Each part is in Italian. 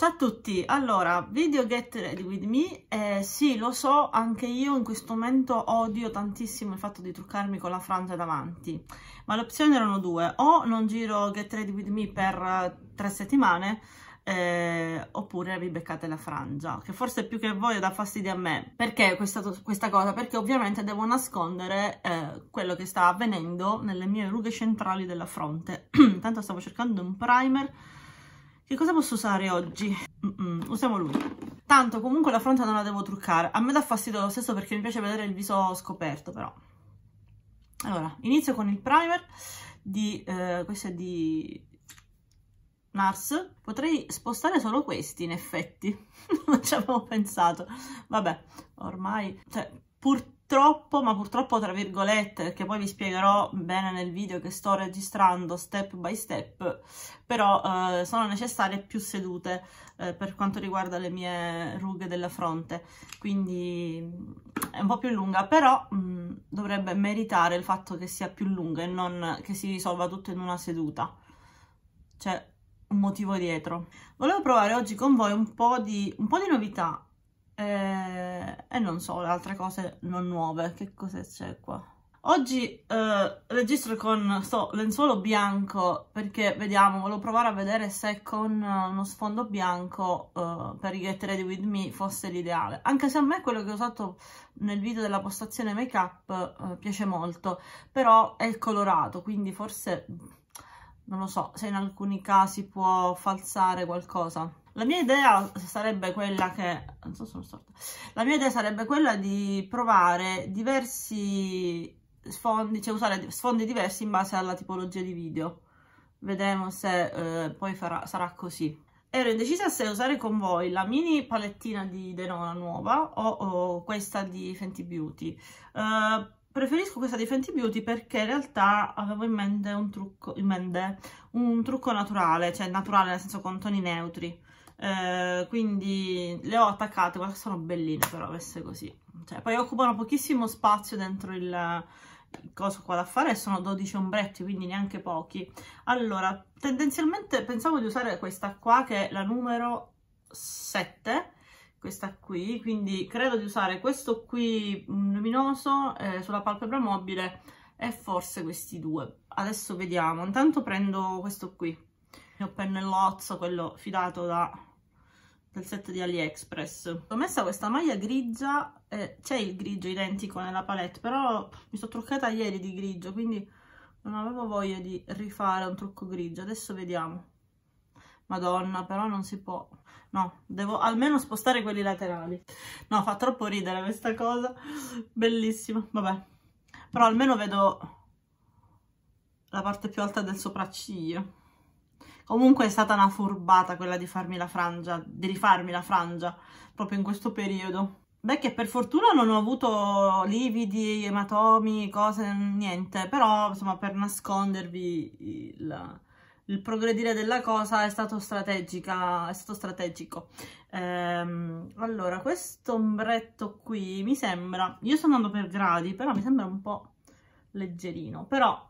Ciao a tutti, allora, video Get Ready With Me, eh, sì lo so, anche io in questo momento odio tantissimo il fatto di truccarmi con la frangia davanti, ma le opzioni erano due, o non giro Get Ready With Me per eh, tre settimane, eh, oppure vi beccate la frangia, che forse più che voi dà fastidio a me. Perché questa, questa cosa? Perché ovviamente devo nascondere eh, quello che sta avvenendo nelle mie rughe centrali della fronte. Intanto stavo cercando un primer che cosa posso usare oggi? Mm -mm, usiamo lui. Tanto comunque la fronte non la devo truccare. A me dà fastidio lo stesso perché mi piace vedere il viso scoperto però. Allora, inizio con il primer di... Eh, questo è di... Nars. Potrei spostare solo questi in effetti. non ci avevo pensato. Vabbè, ormai... Cioè, pur troppo, ma purtroppo tra virgolette, perché poi vi spiegherò bene nel video che sto registrando step by step, però eh, sono necessarie più sedute eh, per quanto riguarda le mie rughe della fronte, quindi è un po' più lunga, però mh, mm, dovrebbe meritare il fatto che sia più lunga e non che si risolva tutto in una seduta. Cioè, un motivo dietro. Volevo provare oggi con voi un po' di, un po di novità, e, eh, e non so, le altre cose non nuove. Che cosa c'è qua? Oggi eh, registro con sto lenzuolo bianco perché vediamo, volevo provare a vedere se con eh, uno sfondo bianco eh, per i Get Ready With Me fosse l'ideale. Anche se a me quello che ho usato nel video della postazione make up eh, piace molto, però è colorato, quindi forse, non lo so, se in alcuni casi può falsare qualcosa. La mia idea sarebbe quella che, non so se sono storta, la mia idea sarebbe quella di provare diversi sfondi, cioè usare sfondi diversi in base alla tipologia di video. Vedremo se eh, poi farà, sarà così. Ero indecisa se usare con voi la mini palettina di Denona nuova o, o questa di Fenty Beauty. Uh, preferisco questa di Fenty Beauty perché in realtà avevo in mente un trucco, in mente un trucco naturale, cioè naturale nel senso con toni neutri. Eh, quindi le ho attaccate, ma sono belline però queste così. Cioè, poi occupano pochissimo spazio dentro il, il coso qua da fare, sono 12 ombretti, quindi neanche pochi. Allora, tendenzialmente pensavo di usare questa qua, che è la numero 7, questa qui, quindi credo di usare questo qui mm, luminoso eh, sulla palpebra mobile e forse questi due. Adesso vediamo, intanto prendo questo qui, il mio pennellozzo, quello fidato da del set di AliExpress. Ho messa questa maglia grigia, eh, c'è il grigio identico nella palette, però mi sono truccata ieri di grigio, quindi non avevo voglia di rifare un trucco grigio. Adesso vediamo. Madonna, però non si può. No, devo almeno spostare quelli laterali. No, fa troppo ridere questa cosa. Bellissima, vabbè. Però almeno vedo la parte più alta del sopracciglio. Comunque è stata una furbata quella di farmi la frangia, di rifarmi la frangia proprio in questo periodo. Beh, che per fortuna non ho avuto lividi, ematomi, cose, niente, però insomma per nascondervi il, il progredire della cosa è stato, strategica, è stato strategico. Ehm, allora, questo ombretto qui mi sembra, io sto andando per gradi, però mi sembra un po' leggerino, però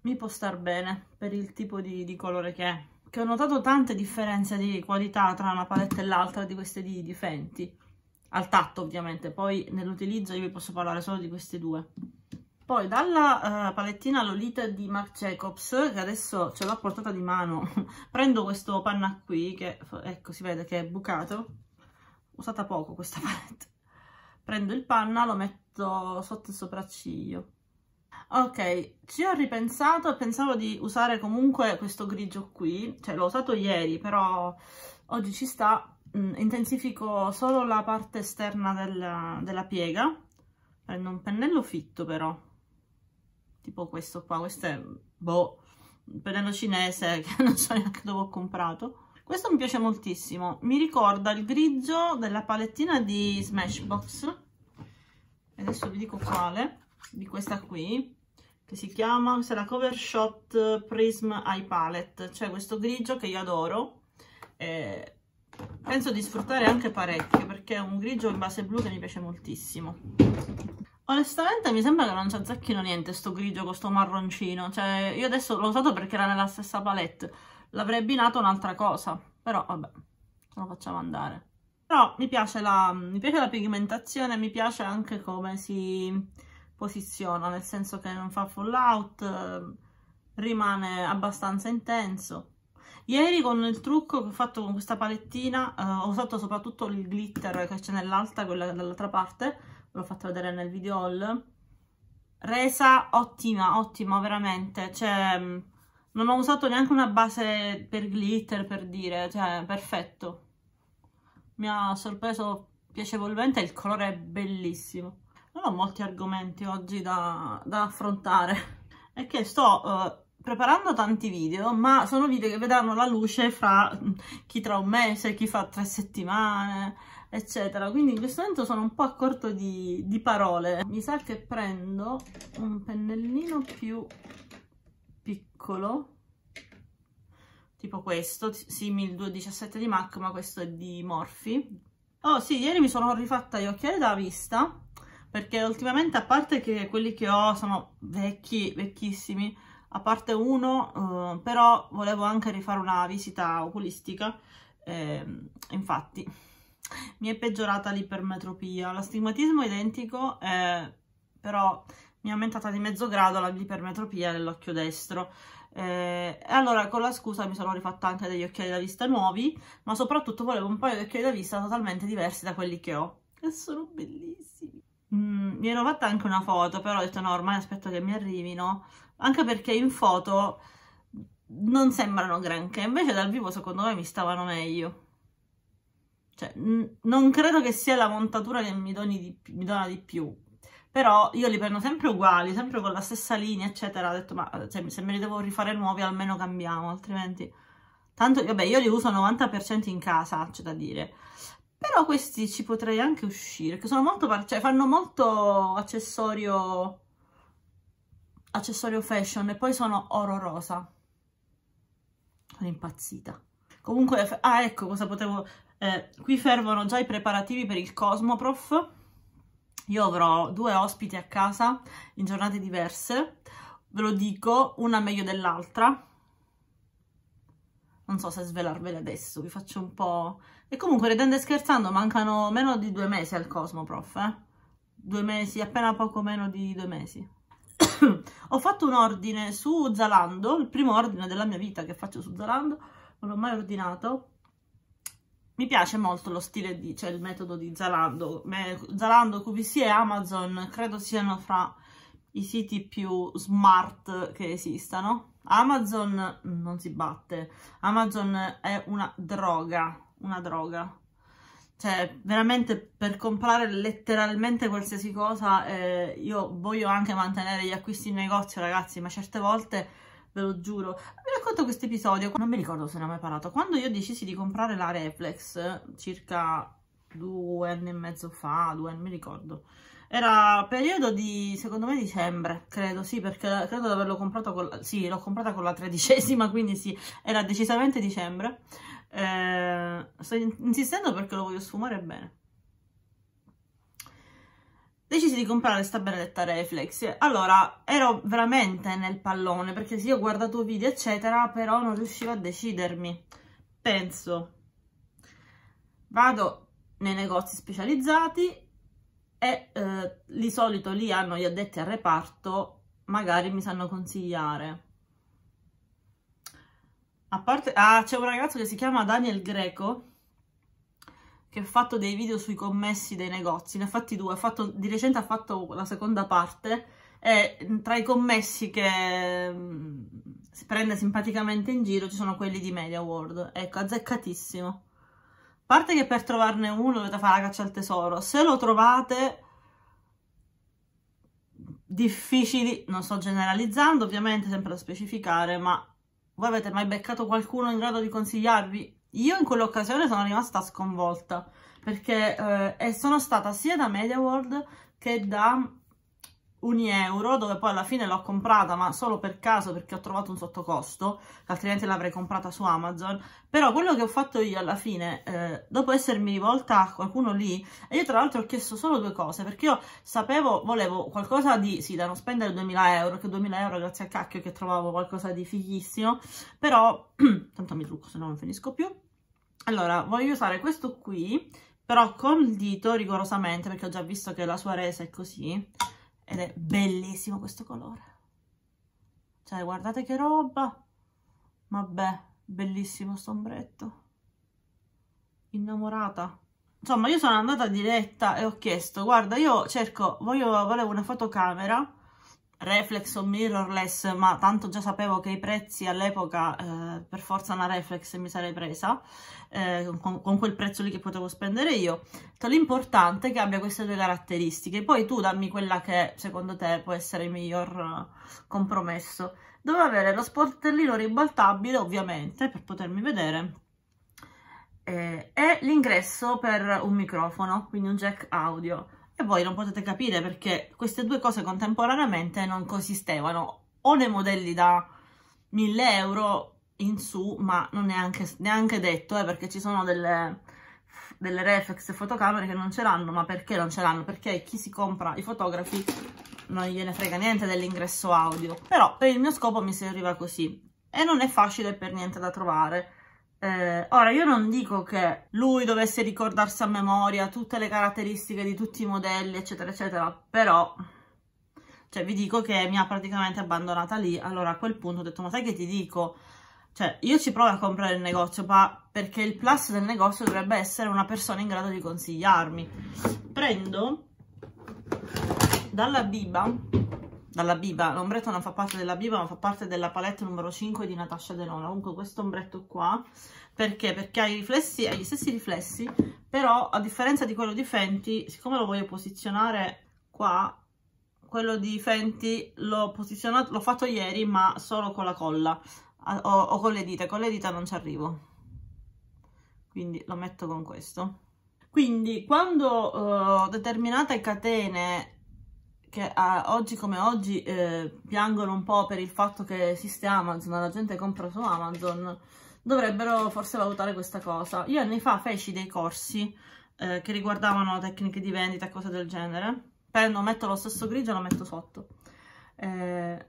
mi può star bene per il tipo di, di colore che è che ho notato tante differenze di qualità tra una palette e l'altra di queste di, di Fenty. Al tatto ovviamente, poi nell'utilizzo io vi posso parlare solo di queste due. Poi dalla uh, palettina Lolita di Marc Jacobs, che adesso ce l'ho portata di mano, prendo questo panna qui, che ecco si vede che è bucato, usata poco questa palette. Prendo il panna, lo metto sotto il sopracciglio Ok, ci ho ripensato, e pensavo di usare comunque questo grigio qui, cioè l'ho usato ieri, però oggi ci sta, mm, intensifico solo la parte esterna del, della piega, prendo un pennello fitto però, tipo questo qua, questo è, boh, un pennello cinese che non so neanche dove ho comprato. Questo mi piace moltissimo, mi ricorda il grigio della palettina di Smashbox, adesso vi dico quale, di questa qui, che si chiama, questa è la Cover Shot eh, Prism Eye Palette, cioè questo grigio che io adoro, eh, penso di sfruttare anche parecchio perché è un grigio in base blu che mi piace moltissimo. Onestamente mi sembra che non ci azzecchino niente sto grigio con sto marroncino, cioè io adesso l'ho usato perché era nella stessa palette, l'avrei abbinato un'altra cosa, però vabbè, lo facciamo andare. Però mi piace la, mi piace la pigmentazione, mi piace anche come si posiziona, nel senso che non fa fallout, eh, rimane abbastanza intenso. Ieri con il trucco che ho fatto con questa palettina eh, ho usato soprattutto il glitter che c'è nell'alta, quella dall'altra parte, ve l'ho fatto vedere nel video haul, resa ottima, ottima veramente, cioè mm, non ho usato neanche una base per glitter per dire, cioè perfetto, mi ha sorpreso piacevolmente, il colore è bellissimo non ho molti argomenti oggi da, da affrontare, è che sto uh, preparando tanti video, ma sono video che vedranno la luce fra chi tra un mese, chi fra tre settimane, eccetera. Quindi in questo momento sono un po' a corto di, di parole. Mi sa che prendo un pennellino più piccolo tipo questo, simil 217 di MAC, ma questo è di Morphe. Oh sì, ieri mi sono rifatta gli occhiali da vista perché ultimamente a parte che quelli che ho sono vecchi, vecchissimi, a parte uno, eh, però volevo anche rifare una visita oculistica, eh, infatti mi è peggiorata l'ipermetropia, l'astigmatismo è identico, eh, però mi è aumentata di mezzo grado l'ipermetropia dell'occhio destro. Eh, e allora con la scusa mi sono rifatta anche degli occhiali da vista nuovi, ma soprattutto volevo un paio di occhiali da vista totalmente diversi da quelli che ho, che sono bellissimi mi ero fatta anche una foto, però ho detto no, ormai aspetto che mi arrivino, anche perché in foto non sembrano granché, invece dal vivo secondo me mi stavano meglio. Cioè, non credo che sia la montatura che mi, di, mi, dona di più, però io li prendo sempre uguali, sempre con la stessa linea, eccetera. Ho detto, ma cioè, se me li devo rifare nuovi almeno cambiamo, altrimenti... Tanto, vabbè, io li uso 90% in casa, c'è da dire però questi ci potrei anche uscire, che sono molto, cioè fanno molto accessorio, accessorio fashion e poi sono oro rosa. Sono impazzita. Comunque, ah ecco cosa potevo, eh, qui fervono già i preparativi per il Cosmoprof. Io avrò due ospiti a casa in giornate diverse, ve lo dico, una meglio dell'altra. Non so se svelarvele adesso, vi faccio un po' E comunque, redendo e scherzando, mancano meno di due mesi al Cosmo, prof, eh? Due mesi, appena poco meno di due mesi. Ho fatto un ordine su Zalando, il primo ordine della mia vita che faccio su Zalando, non l'ho mai ordinato. Mi piace molto lo stile, di, cioè il metodo di Zalando. Zalando, QVC e Amazon credo siano fra i siti più smart che esistano. Amazon non si batte, Amazon è una droga, una droga. Cioè, veramente per comprare letteralmente qualsiasi cosa, eh, io voglio anche mantenere gli acquisti in negozio, ragazzi, ma certe volte, ve lo giuro, vi racconto questo episodio, non mi ricordo se ne ho mai parlato, quando io decisi di comprare la Reflex, circa due anni e mezzo fa, due anni, mi ricordo, era periodo di, secondo me, dicembre, credo, sì, perché credo di averlo comprato con la, sì, l'ho comprata con la tredicesima, quindi sì, era decisamente dicembre, eh, sto insistendo perché lo voglio sfumare bene. Decisi di comprare questa benedetta Reflex. Allora, ero veramente nel pallone perché sì, ho guardato video, eccetera, però non riuscivo a decidermi. Penso, vado nei negozi specializzati e eh, di solito lì hanno gli addetti al reparto, magari mi sanno consigliare. A parte... Ah, c'è un ragazzo che si chiama Daniel Greco che ha fatto dei video sui commessi dei negozi. Ne ha fatti due. Ha fatto... Di recente ha fatto la seconda parte e tra i commessi che mm, si prende simpaticamente in giro ci sono quelli di Media World. Ecco, azzeccatissimo. A parte che per trovarne uno dovete fare la caccia al tesoro. Se lo trovate difficili, non sto generalizzando ovviamente, sempre da specificare, ma voi avete mai beccato qualcuno in grado di consigliarvi? Io in quell'occasione sono rimasta sconvolta perché eh, sono stata sia da MediaWorld che da ogni euro, dove poi alla fine l'ho comprata, ma solo per caso perché ho trovato un sottocosto, altrimenti l'avrei comprata su Amazon. Però quello che ho fatto io alla fine, eh, dopo essermi rivolta a qualcuno lì, e io tra l'altro ho chiesto solo due cose, perché io sapevo, volevo qualcosa di, sì, da non spendere 2000 euro, che 2000 euro grazie a cacchio che trovavo qualcosa di fighissimo, però, tanto mi trucco se no non finisco più. Allora, voglio usare questo qui, però col dito rigorosamente, perché ho già visto che la sua resa è così, ed è bellissimo questo colore cioè guardate che roba vabbè bellissimo sto ombretto innamorata insomma io sono andata diretta e ho chiesto guarda io cerco voglio volevo una fotocamera reflex o mirrorless, ma tanto già sapevo che i prezzi all'epoca eh, per forza una reflex mi sarei presa, eh, con, con, quel prezzo lì che potevo spendere io. L'importante è che abbia queste due caratteristiche, poi tu dammi quella che secondo te può essere il miglior eh, compromesso. Doveva avere lo sportellino ribaltabile ovviamente per potermi vedere eh, e l'ingresso per un microfono, quindi un jack audio e voi non potete capire perché queste due cose contemporaneamente non consistevano o nei modelli da 1000 euro in su ma non è anche, neanche detto eh, perché ci sono delle, delle reflex fotocamere che non ce l'hanno ma perché non ce l'hanno? perché chi si compra i fotografi non gliene frega niente dell'ingresso audio però per il mio scopo mi serviva così e non è facile per niente da trovare eh, ora, io non dico che lui dovesse ricordarsi a memoria tutte le caratteristiche di tutti i modelli, eccetera, eccetera, però cioè, vi dico che mi ha praticamente abbandonata lì. Allora, a quel punto ho detto, ma sai che ti dico? Cioè, io ci provo a comprare il negozio, ma perché il plus del negozio dovrebbe essere una persona in grado di consigliarmi. Prendo dalla Biba dalla Biba, l'ombretto non fa parte della Biba ma fa parte della palette numero 5 di Natasha Denona, comunque questo ombretto qua, perché? Perché ha, i riflessi, ha gli stessi riflessi, però a differenza di quello di Fenty, siccome lo voglio posizionare qua, quello di Fenty l'ho posizionato, l'ho fatto ieri ma solo con la colla o, o con le dita, con le dita non ci arrivo, quindi lo metto con questo. Quindi quando uh, determinate catene che a, oggi come oggi eh, piangono un po' per il fatto che esiste Amazon, la gente compra su Amazon, dovrebbero forse valutare questa cosa. Io anni fa feci dei corsi eh, che riguardavano tecniche di vendita e cose del genere. Prendo, metto lo stesso grigio e lo metto sotto. Eh,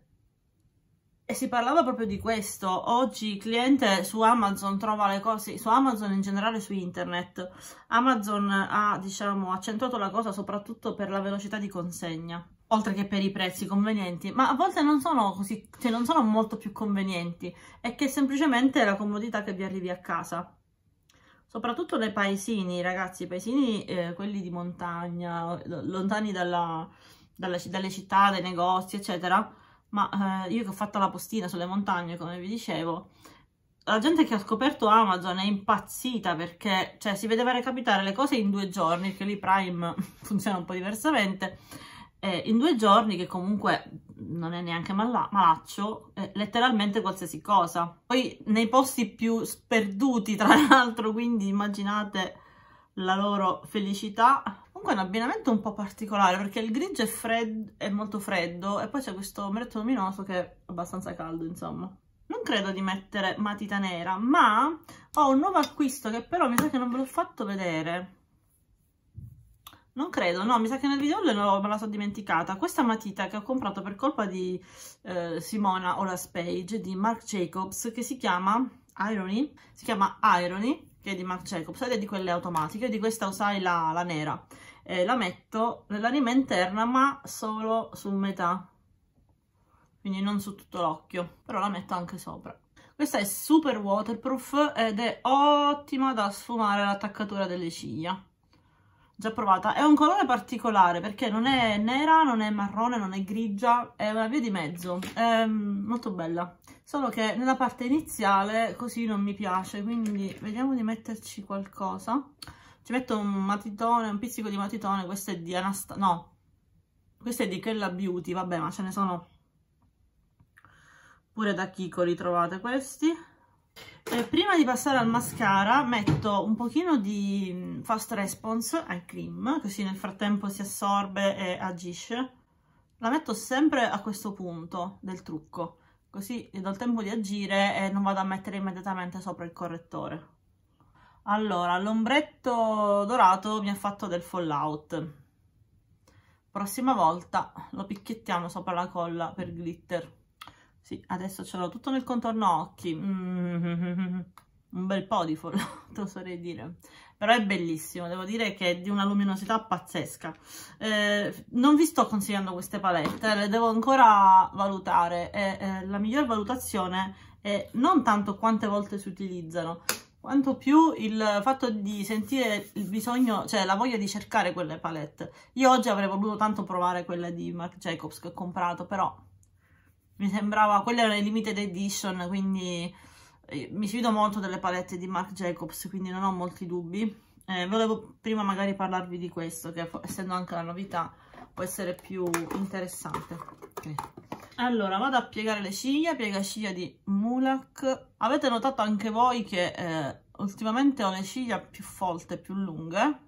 e si parlava proprio di questo. Oggi il cliente su Amazon trova le cose, su Amazon in generale su internet. Amazon ha, diciamo, accentuato la cosa soprattutto per la velocità di consegna, oltre che per i prezzi convenienti, ma a volte non sono così, cioè non sono molto più convenienti, è che semplicemente è la comodità che vi arrivi a casa. Soprattutto nei paesini, ragazzi, i paesini, eh, quelli di montagna, lontani dalla, dalla, dalle città, dai negozi, eccetera, ma eh, io che ho fatto la postina sulle montagne, come vi dicevo, la gente che ha scoperto Amazon è impazzita perché cioè, si vedeva recapitare le cose in due giorni, che lì Prime funziona un po' diversamente, eh, in due giorni che comunque non è neanche mala malaccio, eh, letteralmente qualsiasi cosa. Poi nei posti più sperduti tra l'altro, quindi immaginate la loro felicità, Comunque è un abbinamento un po' particolare perché il grigio è, freddo, è molto freddo e poi c'è questo merletto luminoso che è abbastanza caldo, insomma. Non credo di mettere matita nera, ma ho un nuovo acquisto che però mi sa che non ve l'ho fatto vedere. Non credo, no, mi sa che nel video me la sono dimenticata. Questa matita che ho comprato per colpa di eh, Simona Olas Page di Marc Jacobs che si chiama Irony, si chiama Irony che è di Marc Jacobs ed è di quelle automatiche, di questa usai la, la nera eh, la metto nella rima interna ma solo su metà quindi non su tutto l'occhio però la metto anche sopra questa è super waterproof ed è ottima da sfumare l'attaccatura delle ciglia già provata è un colore particolare perché non è nera non è marrone non è grigia è una via di mezzo è mm, molto bella solo che nella parte iniziale così non mi piace quindi vediamo di metterci qualcosa ci metto un matitone, un pizzico di matitone, questo è di Anastasia, no. Questo è di Kella Beauty, vabbè, ma ce ne sono pure da Kiko li trovate questi. E eh, prima di passare al mascara metto un pochino di mm, Fast Response al cream, così nel frattempo si assorbe e agisce. La metto sempre a questo punto del trucco, così do il tempo di agire e non vado a mettere immediatamente sopra il correttore. Allora, l'ombretto dorato mi ha fatto del fallout. Prossima volta lo picchiettiamo sopra la colla per glitter. Sì, adesso ce l'ho tutto nel contorno occhi. Mm Un bel po' di fallout, oserei dire. Però è bellissimo, devo dire che è di una luminosità pazzesca. Eh, non vi sto consigliando queste palette, le devo ancora valutare. Eh, eh, la miglior valutazione è non tanto quante volte si utilizzano, quanto più il fatto di sentire il bisogno, cioè la voglia di cercare quelle palette. Io oggi avrei voluto tanto provare quella di Marc Jacobs che ho comprato, però mi sembrava, quelle erano le limited edition, quindi eh, mi fido molto delle palette di Marc Jacobs, quindi non ho molti dubbi. Eh, volevo prima magari parlarvi di questo, che essendo anche la novità può essere più interessante. Okay. Allora, vado a piegare le ciglia, piega ciglia di Mulak. Avete notato anche voi che eh, ultimamente ho le ciglia più folte, più lunghe.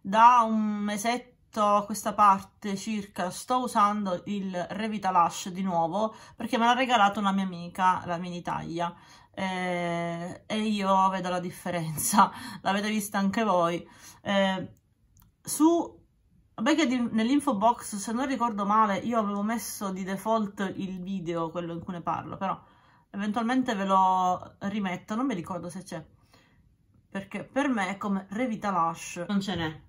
Da un mesetto a questa parte circa sto usando il Revita Lash di nuovo perché me l'ha regalato una mia amica, la mini taglia. Eh, e io vedo la differenza, l'avete vista anche voi. Eh, su Vabbè che nell'info box, se non ricordo male, io avevo messo di default il video, quello in cui ne parlo, però eventualmente ve lo rimetto, non mi ricordo se c'è. Perché per me è come Revita Lush, non ce n'è.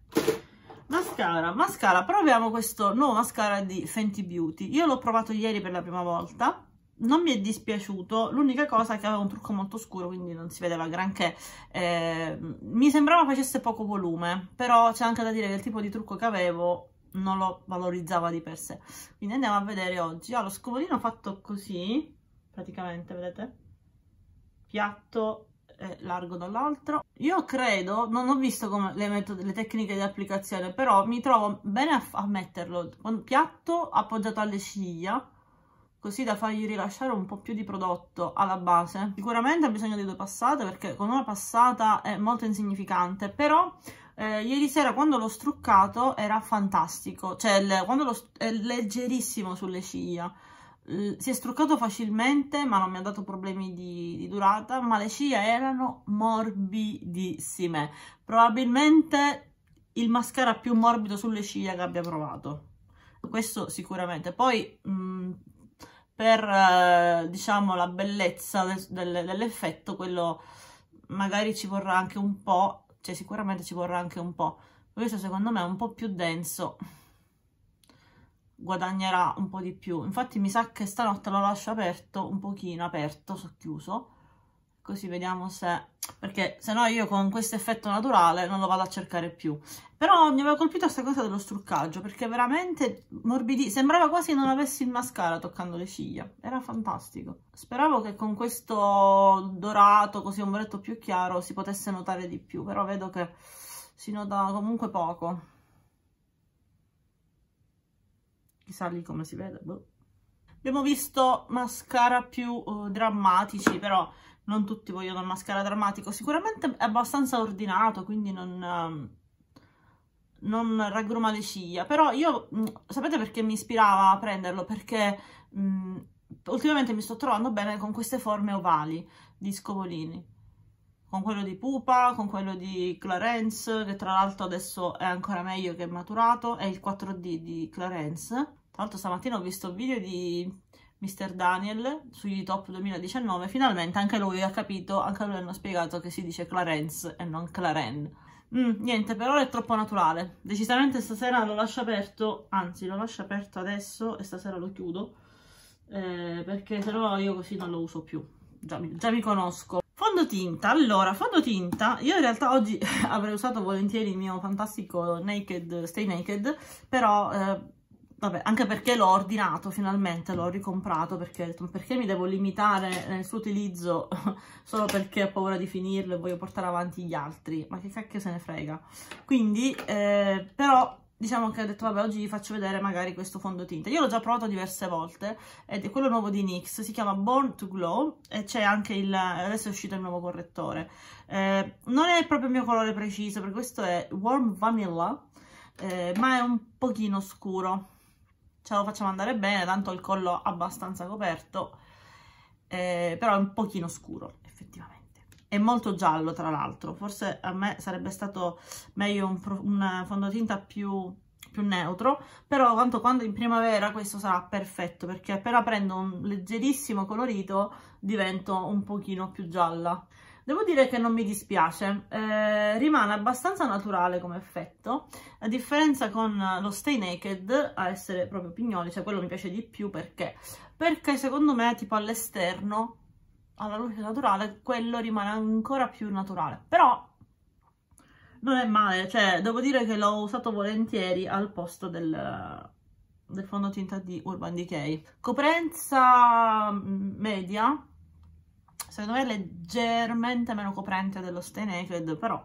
Mascara, mascara, proviamo questo nuovo mascara di Fenty Beauty. Io l'ho provato ieri per la prima volta non mi è dispiaciuto, l'unica cosa è che aveva un trucco molto scuro, quindi non si vedeva granché. Eh, mi sembrava facesse poco volume, però c'è anche da dire che il tipo di trucco che avevo non lo valorizzava di per sé. Quindi andiamo a vedere oggi. Ho lo scovolino fatto così, praticamente, vedete? Piatto e eh, largo dall'altro. Io credo, non ho visto come le, metode, le tecniche di applicazione, però mi trovo bene a, a metterlo piatto appoggiato alle ciglia, così da fargli rilasciare un po' più di prodotto alla base. Sicuramente ha bisogno di due passate perché con una passata è molto insignificante, però eh, ieri sera quando l'ho struccato era fantastico, cioè quando è leggerissimo sulle ciglia. si è struccato facilmente ma non mi ha dato problemi di, di durata ma le ciglia erano morbidissime probabilmente il mascara più morbido sulle ciglia che abbia provato questo sicuramente poi mh, per eh, diciamo la bellezza del, del, dell'effetto quello magari ci vorrà anche un po' cioè sicuramente ci vorrà anche un po' questo secondo me è un po' più denso guadagnerà un po' di più infatti mi sa che stanotte lo lascio aperto un pochino aperto socchiuso così vediamo se... perché se no io con questo effetto naturale non lo vado a cercare più. Però mi aveva colpito questa cosa dello struccaggio, perché veramente morbidi... sembrava quasi non avessi il mascara toccando le ciglia, era fantastico. Speravo che con questo dorato, così un ombretto più chiaro, si potesse notare di più, però vedo che si nota comunque poco. Chissà lì come si vede, boh. Abbiamo visto mascara più uh, drammatici, però non tutti vogliono il mascara drammatico, sicuramente è abbastanza ordinato, quindi non, ehm, non raggruma le ciglia, però io, mm, sapete perché mi ispirava a prenderlo? Perché mh, mm, ultimamente mi sto trovando bene con queste forme ovali di scovolini, con quello di Pupa, con quello di Clarence, che tra l'altro adesso è ancora meglio che maturato, è il 4D di Clarence. Tra l'altro stamattina ho visto un video di Mr. Daniel sugli top 2019, finalmente anche lui ha capito, anche lui hanno spiegato che si dice Clarence e non Claren. Mm, niente, per ora è troppo naturale. Decisamente stasera lo lascio aperto, anzi lo lascio aperto adesso e stasera lo chiudo, eh, perché no io così non lo uso più. Già, già mi conosco. Fondotinta, allora, fondotinta, io in realtà oggi avrei usato volentieri il mio fantastico Naked Stay Naked, però eh, vabbè, anche perché l'ho ordinato finalmente, l'ho ricomprato perché, perché mi devo limitare nel suo utilizzo solo perché ho paura di finirlo e voglio portare avanti gli altri, ma che cacchio se ne frega. Quindi, eh, però diciamo che ho detto vabbè oggi vi faccio vedere magari questo fondotinta io l'ho già provato diverse volte ed è quello nuovo di NYX si chiama Born to Glow e c'è anche il adesso è uscito il nuovo correttore eh, non è proprio il mio colore preciso perché questo è Warm Vanilla eh, ma è un pochino scuro ce lo facciamo andare bene, tanto il collo abbastanza coperto, eh, però è un pochino scuro effettivamente. È molto giallo tra l'altro, forse a me sarebbe stato meglio un, un fondotinta più neutro, però quanto quando in primavera questo sarà perfetto, perché appena prendo un leggerissimo colorito divento un pochino più gialla. Devo dire che non mi dispiace, eh, rimane abbastanza naturale come effetto, a differenza con eh, lo Stay Naked, a essere proprio pignoli, cioè quello mi piace di più perché? Perché secondo me tipo all'esterno, alla luce naturale, quello rimane ancora più naturale, però non è male, cioè devo dire che l'ho usato volentieri al posto del, del fondotinta di Urban Decay. Coprenza mm, media, secondo me è leggermente meno coprente dello Stay Naked, però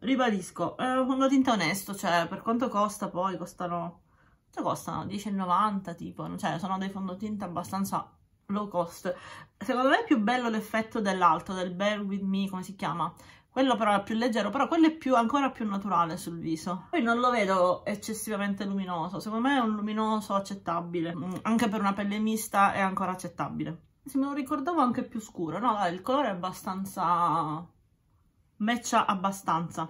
ribadisco, è un tinte onesto, cioè per quanto costa poi, costano, cioè costano 10,90 tipo, cioè sono dei fondotinta abbastanza low cost. Secondo me è più bello l'effetto dell'altro, del Bear With Me, come si chiama? Quello però è più leggero, però quello è più, ancora più naturale sul viso. Poi non lo vedo eccessivamente luminoso, secondo me è un luminoso accettabile, mm, anche per una pelle mista è ancora accettabile se me lo ricordavo anche più scuro, no, il colore è abbastanza, matcha abbastanza.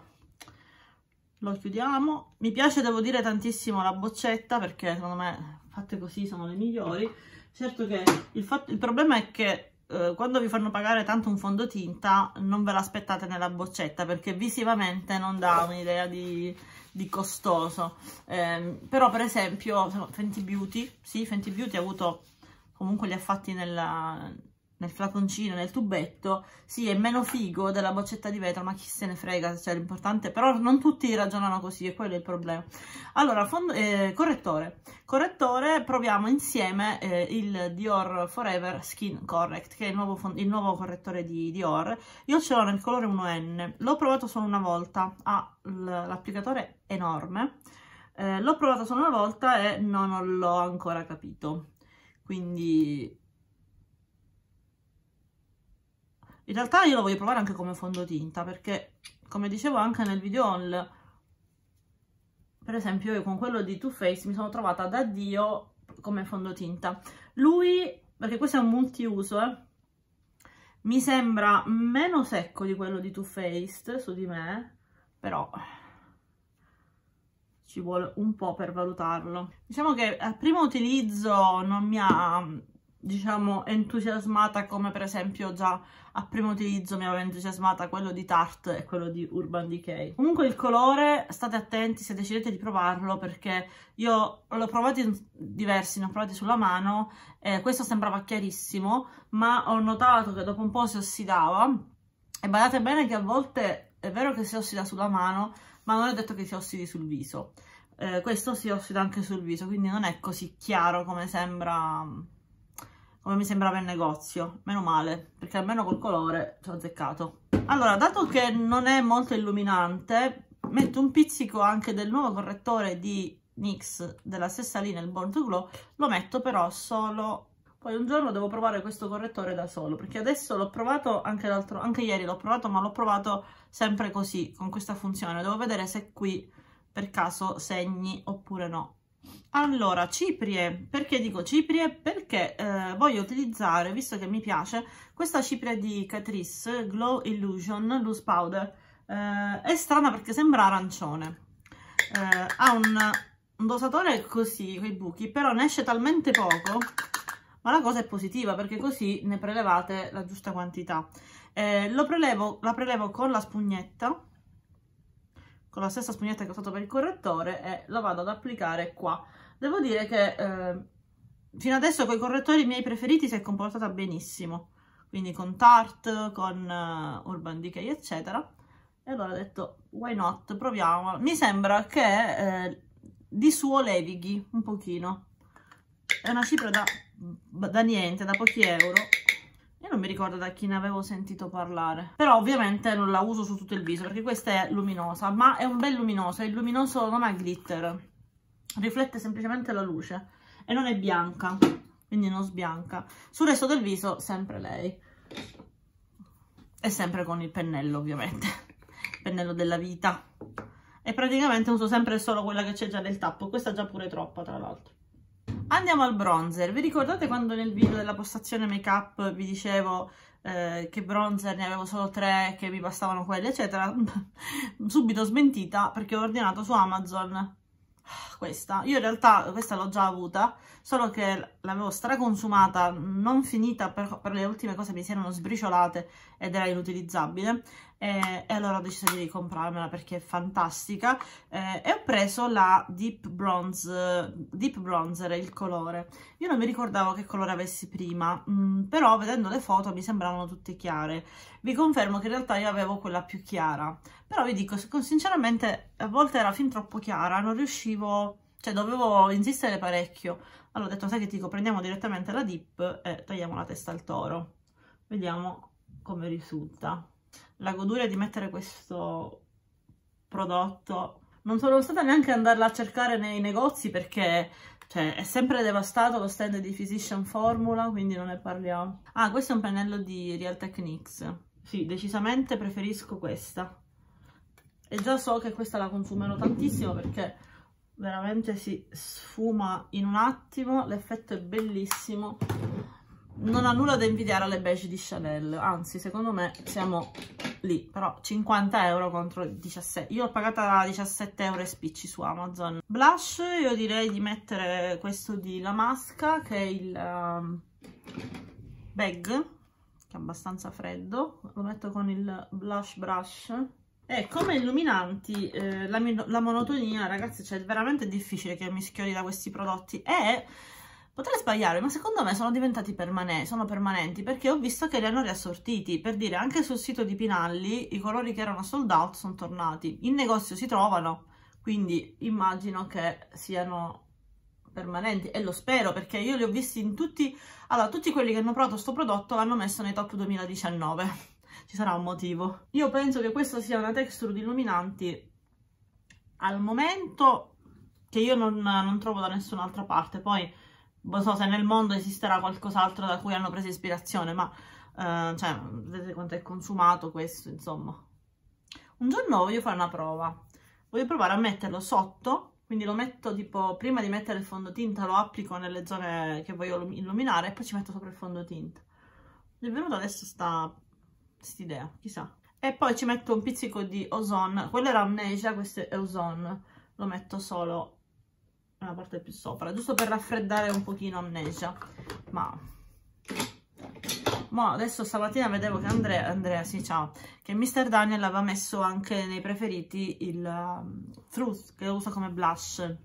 Lo chiudiamo, mi piace devo dire tantissimo la boccetta perché secondo me fatte così sono le migliori, certo che il, fatto, il problema è che eh, quando vi fanno pagare tanto un fondotinta non ve l'aspettate nella boccetta perché visivamente non dà un'idea di, di costoso, eh, però per esempio Fenty Beauty, sì Fenty Beauty ha avuto comunque li ha fatti nella, nel flaconcino, nel tubetto, sì, è meno figo della boccetta di vetro, ma chi se ne frega, cioè l'importante, però non tutti ragionano così, e quello è il problema. Allora, eh, correttore. Correttore, proviamo insieme eh, il Dior Forever Skin Correct, che è il nuovo, il nuovo correttore di Dior. Io ce l'ho nel colore 1N, l'ho provato solo una volta, ha l'applicatore enorme, eh, l'ho provato solo una volta e non l'ho ancora capito quindi in realtà io lo voglio provare anche come fondotinta perché come dicevo anche nel video haul per esempio io con quello di Too Faced mi sono trovata da Dio come fondotinta lui, perché questo è un multiuso eh, mi sembra meno secco di quello di Too Faced su di me però ci vuole un po' per valutarlo. Diciamo che al eh, primo utilizzo non mi ha, mm, diciamo, entusiasmata come per esempio già a primo utilizzo mi aveva entusiasmata quello di Tarte e quello di Urban Decay. Comunque il colore, state attenti se decidete di provarlo perché io l'ho provato in diversi, ne ho provati sulla mano, e questo sembrava chiarissimo, ma ho notato che dopo un po' si ossidava e badate bene che a volte è vero che si ossida sulla mano, ma non è detto che si ossidi sul viso. Eh, questo si ossida anche sul viso, quindi non è così chiaro come sembra come mi sembrava il negozio. Meno male, perché almeno col colore ci ho azzeccato. Allora, dato che non è molto illuminante, metto un pizzico anche del nuovo correttore di NYX della stessa linea, il Born to Glow, lo metto però solo poi un giorno devo provare questo correttore da solo, perché adesso l'ho provato anche l'altro, anche ieri l'ho provato, ma l'ho provato sempre così, con questa funzione. Devo vedere se qui per caso segni oppure no. Allora, ciprie, perché dico ciprie? Perché eh, voglio utilizzare, visto che mi piace, questa cipria di Catrice Glow Illusion Loose Powder. Eh, è strana perché sembra arancione. Eh, ha un, un dosatore così, con i buchi, però ne esce talmente poco ma la cosa è positiva perché così ne prelevate la giusta quantità. Eh, lo prelevo, la prelevo con la spugnetta, con la stessa spugnetta che ho usato per il correttore e la vado ad applicare qua. Devo dire che eh, fino adesso con i correttori miei preferiti si è comportata benissimo, quindi con Tarte, con uh, Urban Decay eccetera. E allora ho detto, why not, proviamo. Mi sembra che eh, di suo levighi un pochino, è una cifra da, da niente, da pochi euro io non mi ricordo da chi ne avevo sentito parlare. Però ovviamente non la uso su tutto il viso perché questa è luminosa. Ma è un bel luminoso. Il luminoso non ha glitter. Riflette semplicemente la luce. E non è bianca. Quindi non sbianca. Sul resto del viso sempre lei. E sempre con il pennello ovviamente. Il pennello della vita. E praticamente uso sempre solo quella che c'è già nel tappo. Questa già pure troppa tra l'altro. Andiamo al bronzer. Vi ricordate quando nel video della postazione make up vi dicevo eh, che bronzer ne avevo solo tre, che mi bastavano quelli, eccetera? Subito smentita perché ho ordinato su Amazon questa. Io in realtà questa l'ho già avuta, solo che l'avevo straconsumata, non finita per, per, le ultime cose mi si erano sbriciolate ed era inutilizzabile eh, e allora ho deciso di comprarmela perché è fantastica eh, e ho preso la Deep Bronze, Deep Bronzer è il colore. Io non mi ricordavo che colore avessi prima, mh, mm, però vedendo le foto mi sembravano tutte chiare. Vi confermo che in realtà io avevo quella più chiara, però vi dico sinceramente a volte era fin troppo chiara, non riuscivo... Cioè, dovevo insistere parecchio. Allora ho detto, sai che ti dico, prendiamo direttamente la dip e tagliamo la testa al toro. Vediamo come risulta la goduria di mettere questo prodotto. Non sono stata neanche andarla a cercare nei negozi perché cioè, è sempre devastato lo stand di Physician Formula, quindi non ne parliamo. Ah, questo è un pennello di Real Techniques. Sì, decisamente preferisco questa. E già so che questa la consumerò tantissimo perché veramente si sfuma in un attimo, l'effetto è bellissimo non ha nulla da invidiare alle beige di Chanel, anzi secondo me siamo lì, però 50 euro contro 17, io ho pagata 17 euro e spicci su Amazon. Blush io direi di mettere questo di La Masca che è il um, bag, che è abbastanza freddo, lo metto con il blush brush. E come illuminanti eh, la, la monotonia ragazzi cioè è veramente difficile che mi schiori da questi prodotti e Potrei sbagliare, ma secondo me sono diventati permanenti, sono permanenti perché ho visto che li hanno riassortiti. Per dire, anche sul sito di Pinalli i colori che erano sold out sono tornati. In negozio si trovano, quindi immagino che siano permanenti e lo spero perché io li ho visti in tutti... Allora, tutti quelli che hanno provato questo prodotto l'hanno messo nei top 2019. Ci sarà un motivo. Io penso che questa sia una texture di illuminanti al momento che io non, non trovo da nessun'altra parte. Poi non so se nel mondo esisterà qualcos'altro da cui hanno preso ispirazione, ma eh, cioè, vedete quanto è consumato questo, insomma. Un giorno voglio fare una prova, voglio provare a metterlo sotto, quindi lo metto tipo, prima di mettere il fondotinta lo applico nelle zone che voglio illuminare e poi ci metto sopra il fondotinta. Mi è venuta adesso sta idea, chissà. E poi ci metto un pizzico di ozone, quello era amnesia, questo è ozone, lo metto solo nella parte più sopra, giusto per raffreddare un pochino amnesia, ma... ma adesso stamattina vedevo che Andrea, Andrea sì, ciao, che Mr. Daniel aveva messo anche nei preferiti il um, Truth, che usa come blush.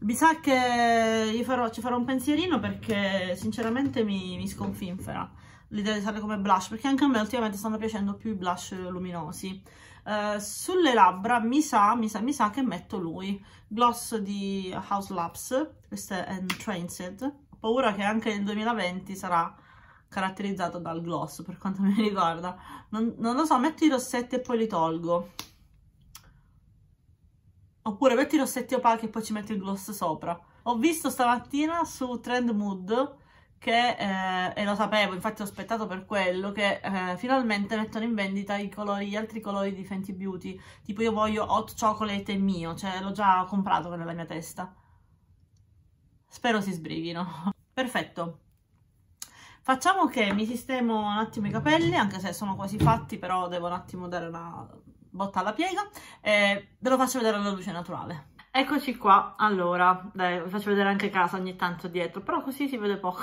Mi sa che farò, ci farò un pensierino perché sinceramente mi, mi sconfinfera l'idea di usarle come blush, perché anche a me ultimamente stanno piacendo più i blush luminosi. Eh, sulle labbra mi sa, mi sa, mi sa che metto lui, gloss di House Labs, questo è Entranced, ho paura che anche nel 2020 sarà caratterizzato dal gloss per quanto mi riguarda, non, non lo so, metto i rossetti e poi li tolgo, oppure metto i rossetti opachi e poi ci metto il gloss sopra. Ho visto stamattina su Trend Mood che, eh, e lo sapevo, infatti ho aspettato per quello, che eh, finalmente mettono in vendita i colori, gli altri colori di Fenty Beauty. Tipo io voglio hot chocolate mio, cioè l'ho già comprato nella mia testa. Spero si sbrighino. Perfetto. Facciamo che mi sistemo un attimo i capelli, anche se sono quasi fatti, però devo un attimo dare una botta alla piega. E ve lo faccio vedere alla luce naturale. Eccoci qua, allora, dai, vi faccio vedere anche casa ogni tanto dietro, però così si vede poco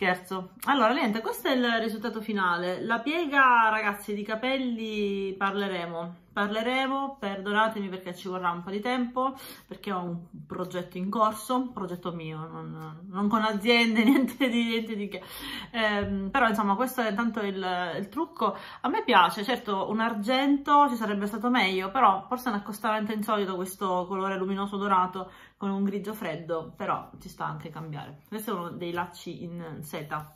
scherzo allora niente questo è il risultato finale la piega ragazzi di capelli parleremo parleremo perdonatemi perché ci vorrà un po' di tempo perché ho un progetto in corso un progetto mio non, non con aziende niente di, niente di che eh, però insomma questo è tanto il, il, trucco a me piace certo un argento ci sarebbe stato meglio però forse è un accostamento insolito questo colore luminoso dorato con un grigio freddo, però ci sta anche cambiare. Questo è uno dei lacci in seta.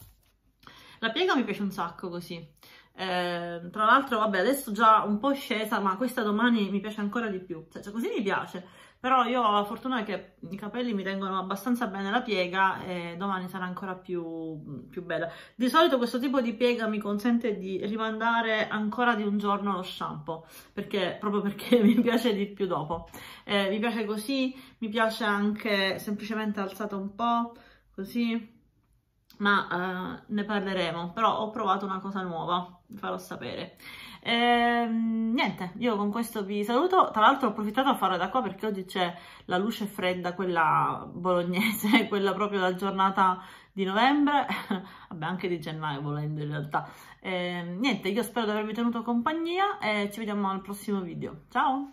La piega mi piace un sacco così. Eh, tra l'altro, vabbè, adesso già un po' scesa, ma questa domani mi piace ancora di più. Cioè, cioè così mi piace però io ho la fortuna che i capelli mi tengono abbastanza bene la piega e domani sarà ancora più, più bella. Di solito questo tipo di piega mi consente di rimandare ancora di un giorno lo shampoo, perché, proprio perché mi piace di più dopo. Eh, mi piace così, mi piace anche semplicemente alzato un po', così, ma eh, ne parleremo. Però ho provato una cosa nuova vi farò sapere. Ehm, niente, io con questo vi saluto. Tra l'altro ho approfittato a fare da qua perché oggi c'è la luce fredda, quella bolognese, quella proprio la giornata di novembre, vabbè anche di gennaio volendo in realtà. Ehm, niente, io spero di avervi tenuto compagnia e ci vediamo al prossimo video. Ciao!